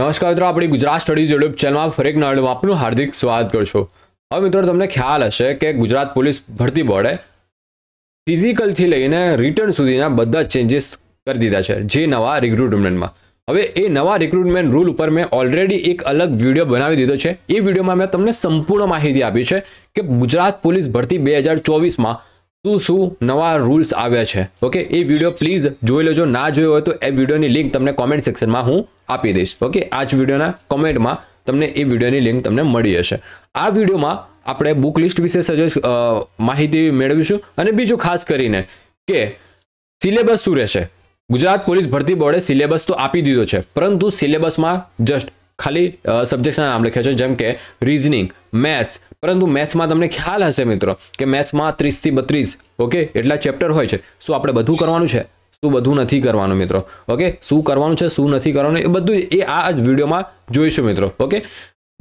નમસ્કાર મિત્રો આપણી ગુજરાત સ્ટડી યુટ્યુબ ચેનલમાં ફરેક નળું આપનું હાર્દિક સ્વાગત કરશો હવે મિત્રો તમને ખ્યાલ હશે કે ગુજરાત પોલીસ ભરતી બોર્ડે ફિઝિકલથી લઈને રિટર્ન સુધીના બધા ચેન્જીસ કરી દીધા છે જે નવા રિક્રુટમેન્ટમાં હવે એ નવા રિક્રુટમેન્ટ રૂલ ઉપર મેં ઓલરેડી એક અલગ વિડીયો બનાવી દીધો છે એ વિડીયોમાં મેં તમને સંપૂર્ણ માહિતી આપી છે કે ગુજરાત પોલીસ ભરતી બે હજાર ચોવીસમાં શું શું નવા રૂલ્સ આવ્યા છે ઓકે એ વિડીયો પ્લીઝ જોઈ લેજો ના જોયો હોય તો એ વિડીયોની લિંક તમને કોમેન્ટ સેક્શનમાં હું આપી દઈશ ઓકે આ જ વિડીયોના કોમેન્ટમાં તમને એ વિડીયોની લિંક તમને મળી જશે આ વિડીયોમાં આપણે બુક લિસ્ટ વિશે સજેસ્ટ માહિતી મેળવીશું અને બીજું ખાસ કરીને કે સિલેબસ શું રહેશે ગુજરાત પોલીસ ભરતી બોર્ડે સિલેબસ તો આપી દીધો છે પરંતુ સિલેબસમાં જસ્ટ ખાલી સબ્જેક્ટ્સના નામ લખ્યા છે જેમ કે રિઝનિંગ મેથ્સ પરંતુ મેથ્સમાં તમને ખ્યાલ હશે મિત્રો કે મેથ્સમાં ત્રીસથી બત્રીસ ઓકે એટલા ચેપ્ટર હોય છે શું આપણે બધું કરવાનું છે શું બધું નથી કરવાનું મિત્રો ઓકે શું કરવાનું છે શું નથી કરવાનું એ બધું એ આ જ વિડીયોમાં જોઈશું મિત્રો ઓકે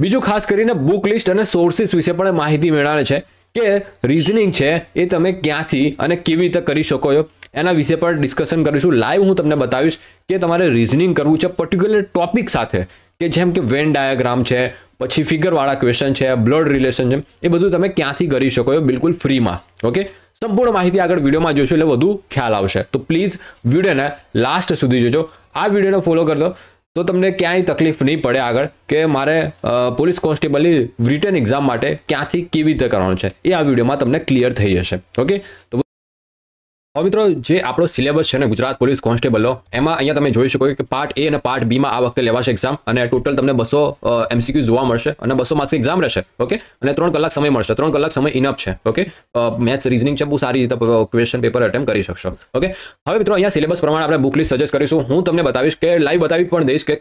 બીજું ખાસ કરીને બુક લિસ્ટ અને સોર્સિસ વિશે પણ માહિતી મેળવવાની છે કે રિઝનિંગ છે એ તમે ક્યાંથી અને કેવી રીતે કરી શકો છો એના વિશે પણ ડિસ્કશન કરીશું લાઈવ હું તમને બતાવીશ કે તમારે રિઝનિંગ કરવું છે પર્ટિક્યુલર ટોપિક સાથે કે જેમ કે વેન ડાયાગ્રામ છે પછી ફિગરવાળા ક્વેશ્ચન છે બ્લડ રિલેશન છે એ બધું તમે ક્યાંથી કરી શકો છો બિલકુલ ફ્રીમાં ઓકે સંપૂર્ણ માહિતી આગળ વિડીયોમાં જોશો એટલે વધુ ખ્યાલ આવશે તો પ્લીઝ વિડીયોને લાસ્ટ સુધી જોજો આ વિડીયોને ફોલો કરજો તો તમને ક્યાંય તકલીફ નહીં પડે આગળ કે મારે પોલીસ કોન્સ્ટેબલની રિટર્ન એક્ઝામ માટે ક્યાંથી કેવી રીતે કરવાનું છે એ આ વિડીયોમાં તમને ક્લિયર થઈ જશે ઓકે તો હવે મિત્રો જે આપણો સિલેબસ છે ને ગુજરાત પોલીસ કોન્સ્ટેબલનો એમાં અહીંયા તમે જોઈ શકો કે પાર્ટ એ અને પાર્ટ બીમાં આ વખતે લેવાશે એક્ઝામ અને ટોટલ તમને બસો એમસીક્યુ જોવા મળશે અને બસો માર્ક્સ એક્ઝામ રહેશે ઓકે અને ત્રણ કલાક સમય મળશે ત્રણ કલાક સમય ઇનફ છે ઓકે મેથ્સ રિઝનિંગ છે બહુ સારી રીતે ક્વેશ્ચન પેપર અટેમ્પ કરી શકશો ઓકે હવે મિત્રો અહીંયા સિલેબસ પ્રમાણે આપણે બુકલી સજેસ્ટ કરીશું હું તમને બતાવીશ કે લાઈવ બતાવી પણ દઈશ કે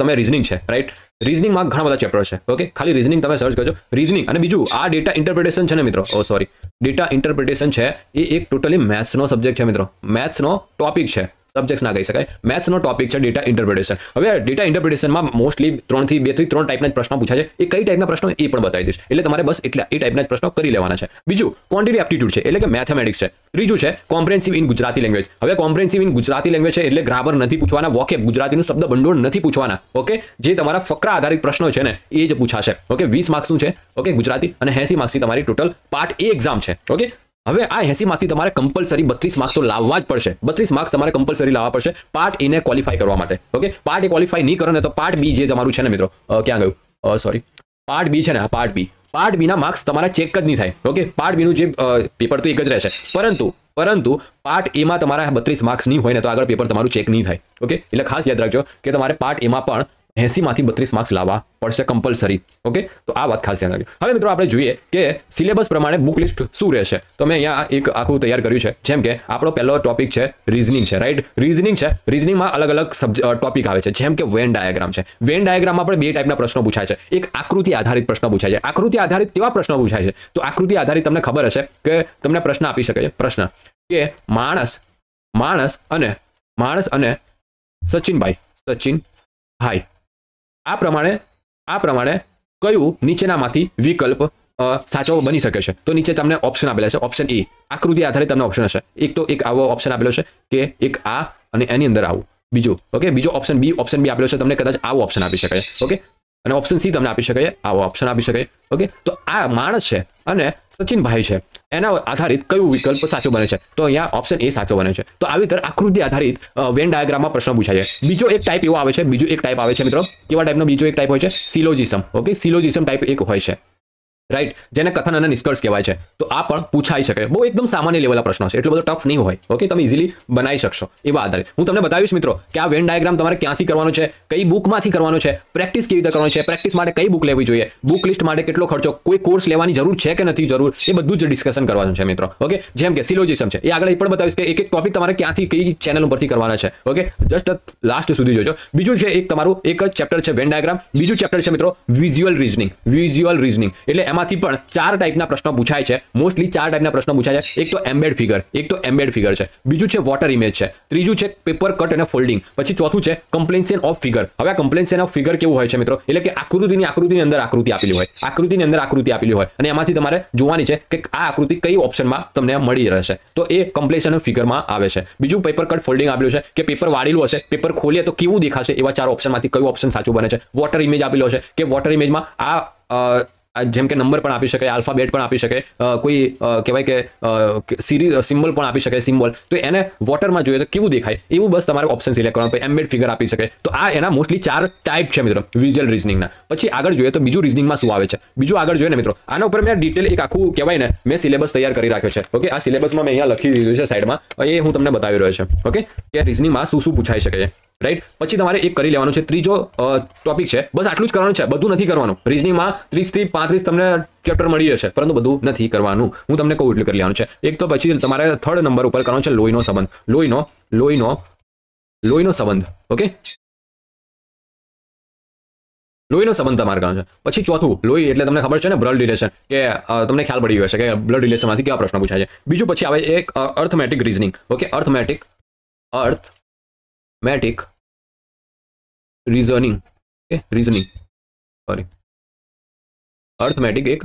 તમે રિઝનિંગ છે રાઈટ રિઝનિંગમાં ઘણા બધા ચેપ્ટર છે ઓકે ખાલી રિઝનિંગ તમે સર્ચ કરજો રિઝનિંગ અને બીજું આ ડેટા ઇન્ટરપ્રિટેશન છે ને મિત્રો ઓ સોરી ડેટા ઇન્ટરપ્રિટેશન છે એ એક ટોટલી મેથ્સનો સબ્જેક્ટ છે મિત્રો મેથ્સનો ટોપિક છે સબ્જેક્ટ ના ગઈ શકાય મેથ્સ નો ટોપિક છે ડેટા ઇન્ટરપ્રિટેશન હવે ડેટા ઇન્ટરપ્રિટેશન માં મોસ્ટલી 3 થી 2 થી 3 ટાઈપના જ પ્રશ્નો પૂછા છે એ કઈ ટાઈપના પ્રશ્નો છે એ પણ બતાવી દઉં એટલે તમારે બસ એટલા એ ટાઈપના જ પ્રશ્નો કરી લેવાના છે બીજું ક્વોન્ટિટી એપ્ટિટ્યુડ છે એટલે કે મેથેમેટિક્સ છે ત્રીજું છે કોમ્પ્રિહેન્સિવ ઇન ગુજરાતી લેંગ્વેજ હવે કોમ્પ્રિહેન્સિવ ઇન ગુજરાતી લેંગ્વેજ છે એટલે ગ્રામર નથી પૂછવાના વોકેબ ગુજરાતી નું શબ્દ બંધોણ નથી પૂછવાના ઓકે જે તમારા ફકરા આધારિત પ્રશ્નો છે ને એ જ પૂછાશે ઓકે 20 માર્ક્સ નું છે ઓકે ગુજરાતી અને 80 માર્ક્સ થી તમારી ટોટલ પાર્ટ A एग्जाम છે ઓકે અબે આ હેસી માતી તમારે કમ્પલ્સરી 32 માર્ક્સ તો લાવવા જ પડશે 32 માર્ક્સ તમારે કમ્પલ્સરી લાવવા પડશે પાર્ટ એ ને ક્વોલિફાય કરવા માટે ઓકે પાર્ટ એ ક્વોલિફાય ન કરો ને તો પાર્ટ બી જે તમારું છે ને મિત્રો ઓકે આ ગયું સોરી પાર્ટ બી છે ને પાર્ટ બી પાર્ટ બી ના માર્ક્સ તમાર ચેક કદ ન થાય ઓકે પાર્ટ બી નું જે પેપર તો એક જ રહે છે પરંતુ પરંતુ પાર્ટ એ માં તમાર 32 માર્ક્સ ન હોય ને તો આગળ પેપર તમારું ચેક ન થાય ઓકે એટલે ખાસ યાદ રાખજો કે તમારે પાર્ટ એ માં પણ જેસી માતી 32 માર્ક્સ લાવવા પડશે કમ્પલ્સરી ઓકે તો આ વાત ખાસ ધ્યાન રાખજો હવે મિત્રો આપણે જોઈએ કે સિલેબસ પ્રમાણે બુક લિસ્ટ સુ રહે છે તો મેં અહીંયા એક આકૃતિ તૈયાર કરી છે જેમ કે આપણો પહેલો ટોપિક છે રીઝનિંગ છે રાઈટ રીઝનિંગ છે રીઝનિંગ માં અલગ અલગ ટોપિક આવે છે જેમ કે વેન ડાયાગ્રામ છે વેન ડાયાગ્રામ માં આપણે બે ટાઈપના પ્રશ્નો પૂછાય છે એક આકૃતિ આધારિત પ્રશ્ન પૂછાય છે આકૃતિ આધારિત કેવા પ્રશ્નો પૂછાય છે તો આકૃતિ આધારિત તમને ખબર હશે કે તમને પ્રશ્ન આપી શકે છે પ્રશ્ન કે માણસ માણસ અને માણસ અને સચિનભાઈ સચિન હાઈ આ પ્રમાણે આ પ્રમાણે કયું નીચેનામાંથી વિકલ્પ સાચો બની શકે છે તો નીચે તમને ઓપ્શન આપેલા છે ઓપ્શન એ આકૃતિ આધારે તમને ઓપ્શન હશે એક તો એક આવો ઓપ્શન આપેલો છે કે એક આ અને એની અંદર આવું બીજો ઓકે બીજો ઓપ્શન બી ઓપ્શન બી આપેલો છે તમને કદાચ આવો ઓપ્શન આપી શકાય ઓકે અને ઓપ્શન સી તમને આપી શકે આવો ઓપ્શન આપી શકે ઓકે તો આ માણસ છે અને સચિનભાઈ છે એના આધારિત કયું વિકલ્પ સાચો બને છે તો અહીંયા ઓપ્શન એ સાચો બને છે તો આવી રીતે આકૃતિ આધારિત વેન ડાયાગ્રામમાં પ્રશ્ન પૂછાય છે બીજો એક ટાઈપ એવો આવે છે બીજો એક ટાઈપ આવે છે મિત્રો કેવા ટાઈપનો બીજો એક ટાઈપ હોય છે સિલોજિસમ ઓકે સિલોજિસમ ટાઈપ એક હોય છે રાઈટ જેને કથન અને નિષ્કર્ષ કહેવાય છે તો આ પણ પૂછાઈ શકે બહુ એકદમ સામાન્ય લેવલના પ્રશ્નો છે એટલો બધો ટફ નહીં હોય ઓકે તમે ઇઝીલી બનાવી શકશો એવા આધારે હું તમને બતાવીશ મિત્રો કે આ વેન ડાયાગ્રામ તમારે ક્યાંથી કરવાનો છે કઈ બુકમાંથી કરવાનો છે પ્રેક્ટિસ કેવી રીતે કરવાની છે પ્રેક્ટિસ માટે કઈ બુક લેવી જોઈએ બુક લિસ્ટ માટે કેટલો ખર્ચો કોઈ કોર્સ લેવાની જરૂર છે કે નથી જરૂર એ બધું જ ડિસ્કશન કરવાનું છે મિત્રો ઓકે જેમ કે સિલોજિસમ છે એ આગળ એ પણ બતાવીશ કે એક એક ટોપિક તમારે ક્યાંથી કઈ ચેનલ ઉપરથી કરવાના છે ઓકે જસ્ટ લાસ્ટ સુધી જોજો બીજું છે એક તમારું એક જ ચેપ્ટર છે વેન ડાયાગ્રામ બીજું ચેપ્ટર છે મિત્રો વિઝ્યુઅલ રીઝનિંગ વિઝ્યુઅલ રીઝનિંગ એટલે એમાંથી પણ ચાર ટાઈપના પ્રશ્નો પૂછાય છે મોસ્ટલી ચાર ટાઈપના પ્રશ્નો પૂછાય છે એક તો એમ્બેડ ફિગર એક તો એમ્બેડ ફિગર છે બીજું છે વોટર ઇમેજ છે ત્રીજું છે પેપર કટ અને ફોલ્ડિંગ પછી ચોથું છે કમ્પ્લેન્સન ઓફ ફિગર હવે આ કમ્પ્લેન્સેન ઓફ ફિગર કેવું હોય છે મિત્રો એટલે કે આકૃતિની આકૃતિની અંદર આકૃતિ આપેલી હોય આકૃતિની અંદર આકૃતિ આપેલી હોય અને એમાંથી તમારે જોવાની છે કે આ આકૃતિ કઈ ઓપ્શનમાં તમને મળી રહેશે તો એ કમ્પ્લેશન ફિગરમાં આવે છે બીજું પેપર કટ ફોલ્ડિંગ આપેલું છે કે પેપર વાળેલું હશે પેપર ખોલીએ તો કેવું દેખાશે એવા ચાર ઓપ્શનમાંથી કયું ઓપ્શન સાચું બને છે વોટર ઇમેજ આપેલો છે કે વોટર ઇમેજમાં આ જેમ કે નંબર પણ આપી શકે આલ્ફાબેટ પણ આપી શકે કોઈ કહેવાય કે સિરી સિમ્બલ પણ આપી શકે સિમ્બલ તો એને વોટરમાં જોઈએ તો કેવું દેખાય એવું બસ તમારે ઓપ્શન સિલેક્ટ કરવાનું એમ્બેડ ફિગર આપી શકે તો આ એના મોસ્ટલી ચાર ટાઈપ છે મિત્રો વિઝ્યુઅલ રિઝનિંગના પછી આગળ જોઈએ તો બીજું રિઝનિંગમાં શું આવે છે બીજું આગળ જોઈએ ને મિત્રો આના ઉપર મેં ડિટેલ એક આખું કહેવાય ને મેં સિલેબસ તૈયાર કરી રાખ્યો છે ઓકે આ સિલેબસમાં મેં અહીંયા લખી દીધું છે સાઈડમાં એ હું તમને બતાવી રહ્યો છે ઓકે કે રિઝનિંગમાં શું શું પૂછાઈ શકે છે राइट પછી તમારે એક કરી લેવાનું છે ત્રીજો ટોપિક છે બસ આટલું જ કરવાનું છે બધું નથી કરવાનું રીઝનિંગમાં 30 થી 35 તમને ચેપ્ટર મળી હશે પરંતુ બધું નથી કરવાનું હું તમને કહું એટલું કરી લેવાનું છે એક તો પછી તમારે થર્ડ નંબર ઉપર કરવાનું છે લોહીનો સંબંધ લોહીનો લોહીનો લોહીનો સંબંધ ઓકે લોહીનો સંબંધ તમારે કરવાનું છે પછી ચોથું લોહી એટલે તમને ખબર છે ને બ્લડ રિલેશન કે તમને ખ્યાલ પડી ગયો હશે કે બ્લડ રિલેશનમાંથી કેવા પ્રશ્નો પૂછાય છે બીજો પછી આવે એક arithmetic reasoning okay arithmetic arithmetic reasoning reasoning sorry arithmetic એક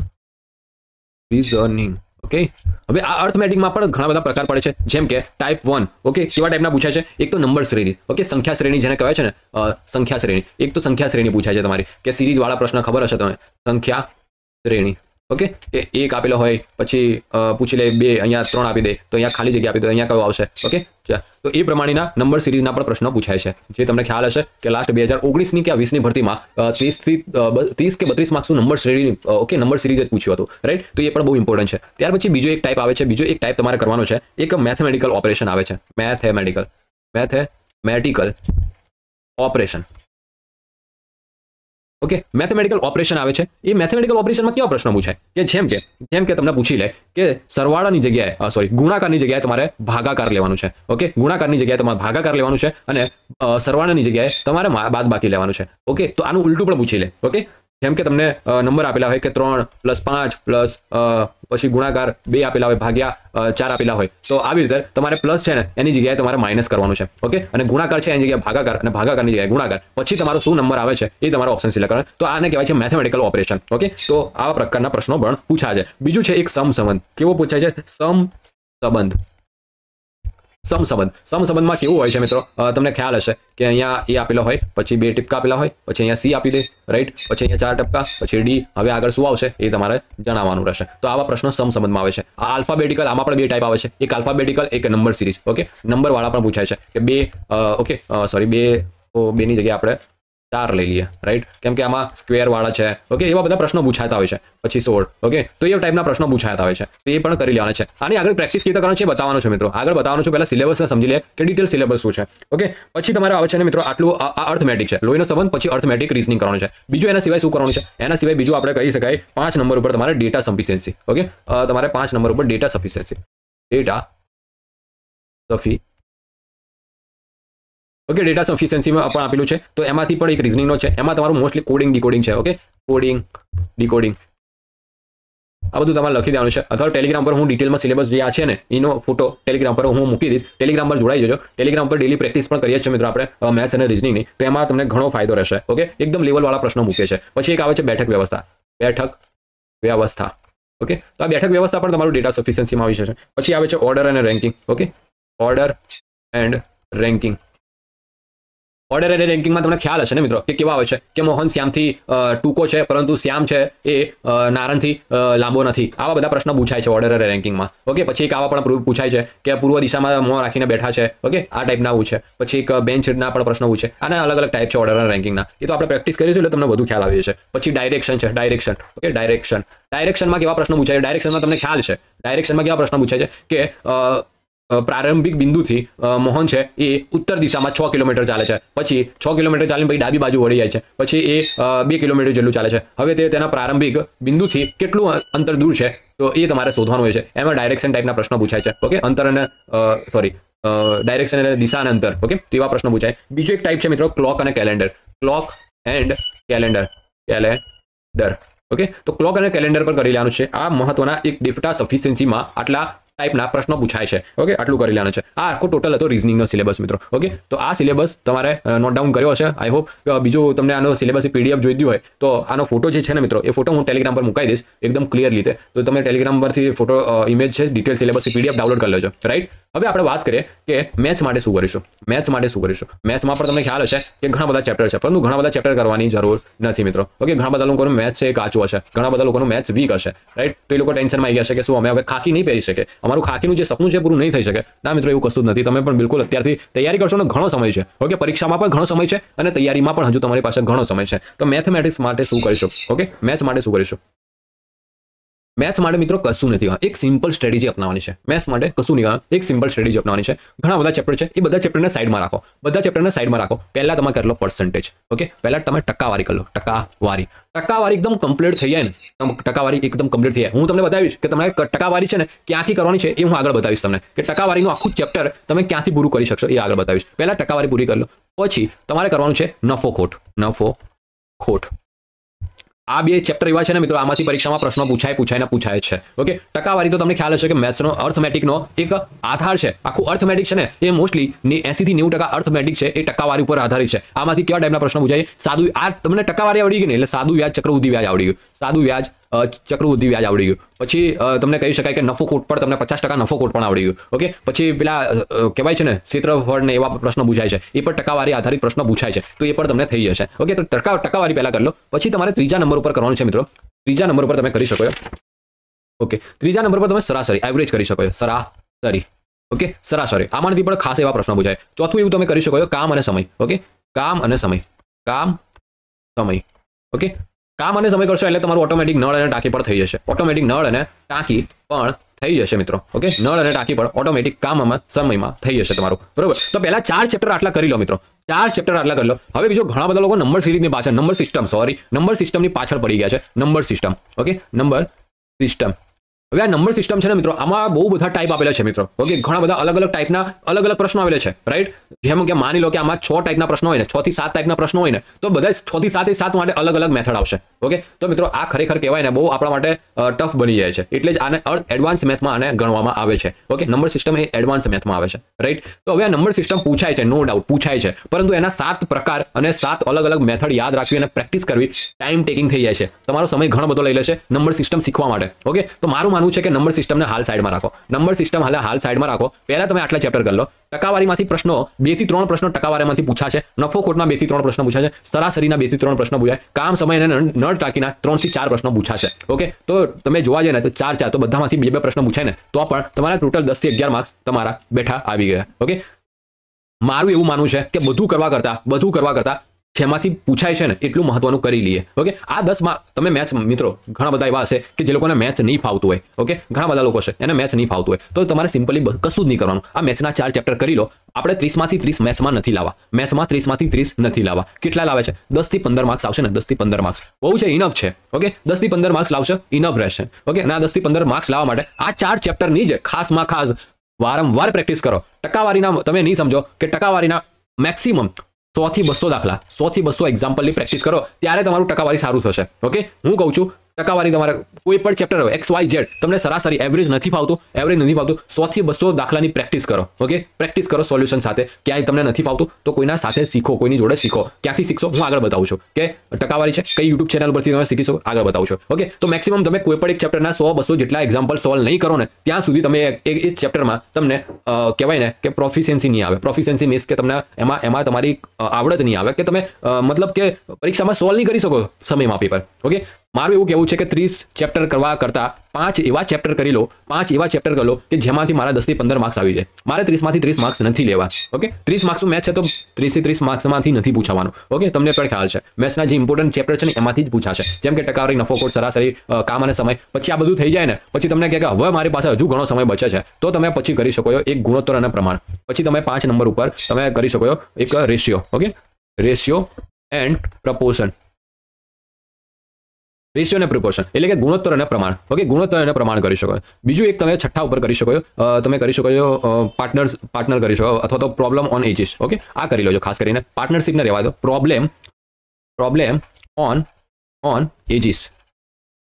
રીઝનિંગ ઓકે હવે આ અર્થમેટિકમાં પણ ઘણા બધા પ્રકાર પડે છે જેમ કે ટાઈપ વન ઓકે કેવા ટાઈપના પૂછાય છે એક તો નંબર શ્રેણી ઓકે સંખ્યા શ્રેણી જેને કહેવાય છે ને સંખ્યા શ્રેણી એક તો સંખ્યા શ્રેણી પૂછાય છે તમારી કે સિરીઝવાળા પ્રશ્ન ખબર હશે તમે સંખ્યા શ્રેણી ઓકે કે એક આપેલો હોય પછી પૂછી લે બે અહીંયા ત્રણ આપી દે તો અહીંયા ખાલી જગ્યા આપી દે અહીંયા કયો આવશે ઓકે તો એ પ્રમાણેના નંબર સિરીઝના પણ પ્રશ્નો પૂછાય છે જે તમને ખ્યાલ હશે કે લાસ્ટ બે હજાર ઓગણીસની કે વીસની ભરતીમાં ત્રીસથી ત્રીસ કે બત્રીસ માર્ક્સનું number series okay number series જ પૂછ્યું હતું રાઈટ તો એ પણ બહુ ઇમ્પોર્ટન્ટ છે ત્યાર પછી બીજો એક ટાઈપ આવે છે બીજો એક ટાઈપ તમારે કરવાનો છે એક મેથેમેટિકલ ઓપરેશન આવે છે mathematical mathematical operation okay mathematical operation આવે છે એ મેથેમેટિકલ ઓપરેશનમાં કેવા પ્રશ્ન પૂછાય કે જેમ કે જેમ કે તમને પૂછી લે કે સરવાળાની જગ્યાએ સોરી ગુણાકારની જગ્યાએ તમારે ભાગાકાર લેવાનું છે ઓકે ગુણાકારની જગ્યાએ તમારે ભાગાકાર લેવાનું છે અને સરવાળાની જગ્યાએ તમારે બાદ બાકી લેવાનું છે ઓકે તો આનું ઉલટું પણ પૂછી લે ઓકે જેમ કે તમને નંબર આપેલા હોય કે ત્રણ પ્લસ પાંચ પ્લસ પછી ગુણાકાર બે આપેલા આવે ભાગ્યા ચાર આપેલા હોય તો આબી રીતે તમારે પ્લસ છે ને એની જગ્યાએ તમારે માઈનસ કરવાનું છે ઓકે અને ગુણાકાર છે એની જગ્યાએ ભાગાકાર અને ભાગાકારની જગ્યાએ ગુણાકાર પછી તમારો શું નંબર આવે છે એ તમારો ઓપ્શન સિલેક્ટ કરો તો આને કહેવાય છે મેથેમેટિકલ ઓપરેશન ઓકે તો આવા પ્રકારના પ્રશ્નો પણ પૂછા જાય બીજું છે એક સમસંબં ધ કેવો પૂછાય છે સમ સંબંધ સમસંબદ સમસંબદમાં કેવું હોય છે મિત્રો તમને ખ્યાલ હશે કે અહીંયા એ આપેલા હોય પછી બે ટપકા આપેલા હોય પછી અહીંયા સી આપી દે રાઈટ પછી અહીંયા ચાર ટપકા પછી ડી હવે આગળ શું આવશે એ તમારે જાણવાનું રહેશે તો આવા પ્રશ્નો સમસંબદમાં આવે છે આ アルファ બેટિકલ આમાં પણ બે ટાઈપ આવે છે એક アルファ બેટિકલ એક નંબર સિરીઝ ઓકે નંબર વાળા પણ પૂછાય છે કે બે ઓકે સોરી બે તો બે ની જગ્યાએ આપણે دار લેલીયા રાઈટ કેમ કે આમાં સ્ક્વેર વાળા છે ઓકે એવો બધો પ્રશ્નો પૂછાય થાશે પછી 16 ઓકે તો એવા ટાઈમ ના પ્રશ્નો પૂછાય થાશે તો એ પણ કરી લેવાના છે આની આગળ પ્રેક્ટિસ કીટર કરાણ છે બતાવવાનું છે મિત્રો આગળ બતાવવાનું છું પહેલા સિલેબસને સમજી લે કે ડિટેલ સિલેબસ શું છે ઓકે પછી તમારે આવશે ને મિત્રો આટલું આ અર્થમેટીક છે લોઈનો સબંધ પછી અર્થમેટીક રીઝનિંગ કરાણ છે બીજો એના સિવાય શું કરાણ છે એના સિવાય બીજો આપણે કરી શકાય પાંચ નંબર ઉપર તમારે ડેટા સમ્પિસિન્સી ઓકે તમારે પાંચ નંબર ઉપર ડેટા સફિશિયન્સી ડેટા સફિ ઓકે ડેટા સફિશિયન્સીમાં પણ આપેલું છે તો એમાંથી પણ એક રિઝનિંગનો છે એમાં તમારું મોસ્ટલી કોડિંગ ડીકોડિંગ છે ઓકે કોડિંગ ડીકોડિંગ આ બધું તમારે લખી દેવાનું છે અથવા ટેલિગ્રામ પર હું ડિટેલમાં સિલેબસ જે આ છે ને એનો ફોટો ટેલિગ્રામ પર હું મૂકી દઈશ ટેલિગ્રામ પર જોડાઈ જજો ટેલિગ્રામ પર ડેલી પ્રેક્ટિસ પણ કરીએ છીએ મિત્રો આપણે મેથ્સ અને રિઝનિંગની તો એમાં તમને ઘણો ફાયદો રહેશે ઓકે એકદમ લેવલવાળા પ્રશ્નો મૂકે છે પછી એક આવે છે બેઠક વ્યવસ્થા બેઠક વ્યવસ્થા ઓકે તો આ બેઠક વ્યવસ્થા પણ તમારું ડેટા સફિશિયન્સીમાં આવી જશે પછી આવે છે ઓર્ડર અને ranking okay order and ranking order and રેન્કિંગમાં તમને ખ્યાલ હશે ને મિત્રો કે કેવા હોય છે કે મોહન શ્યામથી ટૂંકો છે પરંતુ શ્યામ છે એ નારણથી લાંબો નથી આવા બધા પ્રશ્ન પૂછાય છે ઓર્ડર અને રેન્કિંગમાં ઓકે પછી એક આવા પણ પૂછાય છે કે પૂર્વ દિશામાં મોં રાખીને બેઠા છે ઓકે આ ટાઈપના આવું છે પછી એક બેન્ચના પણ પ્રશ્ન પૂછે આના અલગ અલગ ટાઈપ છે ઓર્ડર અને રેન્કિંગના એ તો આપણે પ્રેક્ટિસ કરીશું એટલે તમને વધુ ખ્યાલ આવી છે પછી ડાયરેક્શન છે ડાયરેક્શન ઓકે ડાયરેક્શન ડાયરેક્શનમાં કેવા પ્રશ્ન પૂછાય ડાયરેક્શનમાં તમને ખ્યાલ છે ડાયરેક્શનમાં કેવા પ્રશ્ન પૂછાય છે કે પ્રારંભિક બિંદુથી મોહન છે એ ઉત્તર દિશામાં છ કિલોમીટર ચાલે છે પછી છ કિલોમીટર ચાલીને પછી ડાબી બાજુ વળી જાય છે પછી એ બે કિલોમીટર જેટલું ચાલે છે હવે તે તેના પ્રારંભિક બિંદુથી કેટલું અંતર દૂર છે તો એ તમારે શોધવાનું હોય છે એમાં ડાયરેક્શન ટાઈપના પ્રશ્નો પૂછાય છે ઓકે અંતર અને સોરી ડાયરેક્શન અને દિશા અને અંતર ઓકે તેવા પ્રશ્નો પૂછાય બીજો એક ટાઈપ છે મિત્રો ક્લોક અને calendar clock and calendar calendar okay તો ક્લોક અને કેલેન્ડર પર કરી લેવાનું છે આ મહત્વના એક ડિફટા સફિશિયન્સીમાં આટલા આપના પ્રશ્નો પૂછાય છે ઓકે આટલું કરી લેવાનું છે આ કુ ટોટલ હતો રીઝનિંગનો સિલેબસ મિત્રો ઓકે તો આ સિલેબસ તમારે નોટડાઉન કર્યો છે આઈ હોપ કે બીજો તમે આનો સિલેબસ પીડીએફ જોઈ દીધો હોય તો આનો ફોટો જે છે ને મિત્રો એ ફોટો હું ટેલિગ્રામ પર મૂકાઈ દઈશ एकदम ક્લિયરલી તો તમે ટેલિગ્રામ પરથી ફોટો ઈમેજ છે ડિટેલ સિલેબસ પીડીએફ ડાઉનલોડ કરી લેજો રાઈટ હવે આપણે વાત કરીએ કે મેથ્સ માટે શું કરીશું મેથ્સ માટે શું કરીશું મેથ્સ માં પણ તમને ખ્યાલ હશે કે ઘણા બધા ચેપ્ટર છે પણ નું ઘણા બધા ચેપ્ટર કરવાની જરૂર નથી મિત્રો ઓકે ઘણા બધા લોકો મેથ્સ છે એક કાચો છે ઘણા બધા લોકો નું મેથ્સ વીક હશે રાઈટ તો એ લોકો ટેન્શન માં આવી ગયા છે કે શું અમે હવે ખાખી નહીં પહેરી શકે અમારું ખાખી નું જે સપનું છે એ પૂરૂ નહીં થઈ શકે ના મિત્રો એવું કશું જ નથી તમે પણ બિલકુલ અત્યારથી તૈયારી કરશો તો ઘણો સમય છે ઓકે પરીક્ષા માં પણ ઘણો સમય છે અને તૈયારી માં પણ હજુ તમારી પાસે ઘણો સમય છે તો મેથેમેટિક્સ માટે શું કરીશું ઓકે મેથ્સ માટે શું કરીશું મેથ્સ માટે મિત્રો કશું નથી એક સિમ્પલ સ્ટ્રેટેજી અપનાવવાની છે મેથ્સ માટે કશું નહીં એક સિમ્પલ સ્ટ્રેટેજી અપનાવવાની છે ઘણા બધા ચેપ્ટર છે એ બધા ચેપ્ટરને સાઈડમાં રાખો બધા ચેપ્ટરને સાઈડમાં રાખો પહેલાં તમે કરી લો પર્સન્ટેજ ઓકે પહેલાં તમે ટકાવારી કરી લો ટકાવારી ટકાવારી એકદમ કમ્પ્લીટ થઈ જાય ને ટકાવારી એકદમ કમ્પ્લીટ થઈ જાય હું તમને બતાવીશ કે તમારે ટકાવારી છે ને ક્યાંથી કરવાની છે એ હું આગળ બતાવીશ તમને કે ટકાવારીનું આખું ચેપ્ટર તમે ક્યાંથી પૂરું કરી શકશો એ આગળ બતાવીશ પહેલાં ટકાવારી પૂરી કરી લો પછી તમારે કરવાનું છે નફો ખોટ નફો ખોટ આ બે ચેપ્ટર એવા છે ને મિત્રો આમાંથી પરીક્ષામાં પ્રશ્નો પૂછાય પૂછાય પૂછાય છે ઓકે ટકાવારી તો તમને ખ્યાલ હશે કે મેથ્સનો અર્થમેટિકનો એક આધાર છે આખું અર્થમેટિક છે ને એ મોસ્ટલી એસીથી નેવું ટકા અર્થમેટિક છે એ ટકાવારી ઉપર આધારિત છે આમાંથી કેવા ટાઈપના પ્રશ્નો પૂછાય સાદું આ તમને ટકાવારી આવડી ગઈ ને એટલે સાદું વ્યાજ ચક્રવૃદ્ધિ વ્યાજ આવડી ગયું સાદું વ્યાજ અ ચકરો દીવ્યા જ આવડી ગયો પછી તમને કહી શકાય કે નફો કોટ પર તમને 50% નફો કોટ પર આવડી ગયો ઓકે પછી પેલા કેવાય છે ને સીતર ફોર્મને એવા પ્રશ્નો પૂછાય છે એ પર ટકાવારી આધારિત પ્રશ્નો પૂછાય છે તો એ પર તમને થઈ જશે ઓકે તો ટકાવારી પેલા કર લો પછી તમારે ત્રીજા નંબર ઉપર કરવાનું છે મિત્રો ત્રીજા નંબર ઉપર તમે કરી શકો છો ઓકે ત્રીજા નંબર પર તમે સરાસરી એવરેજ કરી શકો છો સરાસરી ઓકે સરાસરી આમની દી પર ખાસ એવા પ્રશ્નો પૂછાય છે ચોથું એવું તમે કરી શકો છો કામ અને સમય ઓકે કામ અને સમય કામ સમય ઓકે કામ અને સમય કરશો એટલે તમારું ઓટોમેટિક નળ અને તાકી પર થઈ જશે ઓટોમેટિક નળ અને તાકી પણ થઈ જશે મિત્રો ઓકે નળ અને તાકી પર ઓટોમેટિક કામ અમ સમયેમાં થઈ જશે તમારું બરોબર તો પહેલા 4 ચેપ્ટર આટલા કરી લો મિત્રો 4 ચેપ્ટર આટલા કરી લો હવે બીજો ઘણા બધા લોકો નંબર સિરીઝની પાછળ નંબર સિસ્ટમ સોરી નંબર સિસ્ટમની પાછળ પડી ગયા છે number system okay number system અવ્યા નંબર સિસ્ટમ છે ને મિત્રો આમાં બહુ બધર ટાઈપ આવેલો છે મિત્રો ઓકે ઘણા બધા અલગ અલગ ટાઈપના અલગ અલગ પ્રશ્નો આવેલો છે રાઈટ જેમ હું કે માની લો કે આમાં 6 ટાઈપના પ્રશ્નો હોય ને 6 થી 7 ટાઈપના પ્રશ્નો હોય ને તો બધાય 6 થી 7 સાતે સાઉં આડે અલગ અલગ મેથડ આવશે ઓકે તો મિત્રો આ ખરેખર કહેવાય ને બહુ આપણા માટે ટફ બની જાય છે એટલે જ આને એડવાન્સ મેથમાં અને ગણવામાં આવે છે ઓકે નંબર સિસ્ટમ એ એડવાન્સ મેથમાં આવે છે રાઈટ તો હવે આ નંબર સિસ્ટમ પૂછાય છે નો ડાઉટ પૂછાય છે પરંતુ એના 7 પ્રકાર અને 7 અલગ અલગ મેથડ યાદ રાખવી અને પ્રેક્ટિસ કરવી ટાઈમ ટેકિંગ થઈ જાય છે તમારો સમય ઘણો બધો લઈ લેશે નંબર સિસ્ટમ શીખવા માટે ઓકે તો મારું मानू છે કે નંબર સિસ્ટમને હાલ સાઈડમાં રાખો નંબર સિસ્ટમ હાલ હાલ સાઈડમાં રાખો પેલે તમે આઠલે ચેપ્ટર કર લો ટકાવારીમાંથી પ્રશ્નો બે થી ત્રણ પ્રશ્નો ટકાવારીમાંથી પૂછા છે નફો ખોટમાં બે થી ત્રણ પ્રશ્નો પૂછા છે સરાસરિના બે થી ત્રણ પ્રશ્નો પૂછાય કામ સમય અને નળ टाकीના ત્રણ થી ચાર પ્રશ્નો પૂછા છે ઓકે તો તમે જોવા જ ને તો ચાર ચાર તો બધામાંથી બે બે પ્રશ્નો પૂછાય ને તો પણ તમાર ટૂટલ 10 થી 11 માર્ક્સ તમારા બેઠા આવી ગયા ઓકે મારું એવું માનું છે કે બધું કરવા કરતા બધું કરવા કરતા ક્યાંમાંથી પૂછાય છે ને એટલું મહત્વાનું કરી લે ઓકે આ 10 માક તમે મેથ્સ મિત્રો ઘણું બધાય વાસે કે જે લોકોના મેથ્સ નહી આવતું હોય ઓકે ઘણા બધાય લોકો છે એને મેથ્સ નહી આવતું હોય તો તમારે સિમ્પલી કશું જ ન કરવાનું આ મેથ્સના ચાર ચેપ્ટર કરી લો આપણે 30 માંથી 30 મેથ્સ માં નથી લાવવા મેથ્સ માં 30 માંથી 30 નથી લાવવા કેટલા લાવવા છે 10 થી 15 માર્ક્સ આવશે ને 10 થી 15 માર્ક્સ બહુ છે ઇનફ છે ઓકે 10 થી 15 માર્ક્સ લાવશે ઇનફ રહેશે ઓકે અને આ 10 થી 15 માર્ક્સ લાવવા માટે આ ચાર ચેપ્ટર ની જ ખાસ માં ખાસ વારંવાર પ્રેક્ટિસ કરો ટકાવારીના તમે નહી સમજો કે ટકાવારીના મેક્સિમમ સોથી બસો દાખલા સોથી બસો એક્ઝામ્પલની પ્રેક્ટિસ કરો ત્યારે તમારું ટકાવારી સારું થશે ઓકે હું કહું છું ટકાવારી તમારે કોઈ પણ ચેપ્ટર હોય એક્સ વાય ઝેડ તમને સરાસરી એવરેજ નથી ફાવતું એવરેજ નથી ફાવતું સોથી બસો દાખલાની પ્રેક્ટિસ કરો ઓકે પ્રેક્ટિસ કરો સોલ્યુશન સાથે ક્યાંય તમને નથી ફાવતું તો કોઈના સાથે શીખો કોઈની જોડે શીખો ક્યાંથી શીખશો હું આગળ બતાવું છું કે ટકાવારી છે કઈ યુટ્યુબ ચેનલ પરથી તમે શીખીશો આગળ બતાવું છું ઓકે તો મેક્સિમમ તમે કોઈ પણ એક ચેપ્ટરના સો બસો જેટલા એક્ઝામ્પલ સોલ્વ નહીં કરો ને ત્યાં સુધી તમે એ ચેપ્ટરમાં તમને કહેવાય ને કે પ્રોફિશિયન્સી નહીં આવે પ્રોફિશિયન્સી મીન્સ કે તમને એમાં એમાં તમારી આવડત નહીં આવે કે તમે મતલબ કે પરીક્ષામાં સોલ્વ નહીં કરી શકો સમય માપી પર ઓકે મારે એવું કહેવું છે કે 30 ચેપ્ટર કરવા કરતાં પાંચ એવા ચેપ્ટર કરી લો પાંચ એવા ચેપ્ટર કરી લો કે જેમાંથી મારા 10 થી 15 માર્ક્સ આવી જાય મારે 30 માંથી 30 માર્ક્સ નથી લેવા ઓકે 30 માર્ક્સમાં મેથ્સ છે તો 30 થી 30 માર્ક્સમાંથી નથી પૂછવાનું ઓકે તમને ખ્યાલ છે મેથ્સના જે ઈમ્પોર્ટન્ટ ચેપ્ટર છે એમાંથી જ પૂછાશે જેમ કે ટકાવારી નફો ખોટ સરાસરી કામ અને સમય પછી આ બધું થઈ જાય ને પછી તમને કે હવે મારી પાસે હજુ ઘણો સમય બચે છે તો તમે પછી કરી શકો એક ગુણોત્તર અને પ્રમાણ પછી તમે પાંચ નંબર ઉપર તમે કરી શકો એક ratio okay ratio and proportion ratio અને પ્રિપોર્શન એટલે કે ગુણોત્તર પ્રમાણ ઓકે ગુણોત્તર પ્રમાણ કરી શકો બીજું એક તમે છઠ્ઠા ઉપર કરી શકો તમે કરી શકો છો પાર્ટનર્સ પાર્ટનર કરી શકો અથવા તો પ્રોબ્લેમ ઓન એજીસ ઓકે આ કરી લોજો ખાસ કરીને પાર્ટનરશિપને રહેવા દો problem problem on on ages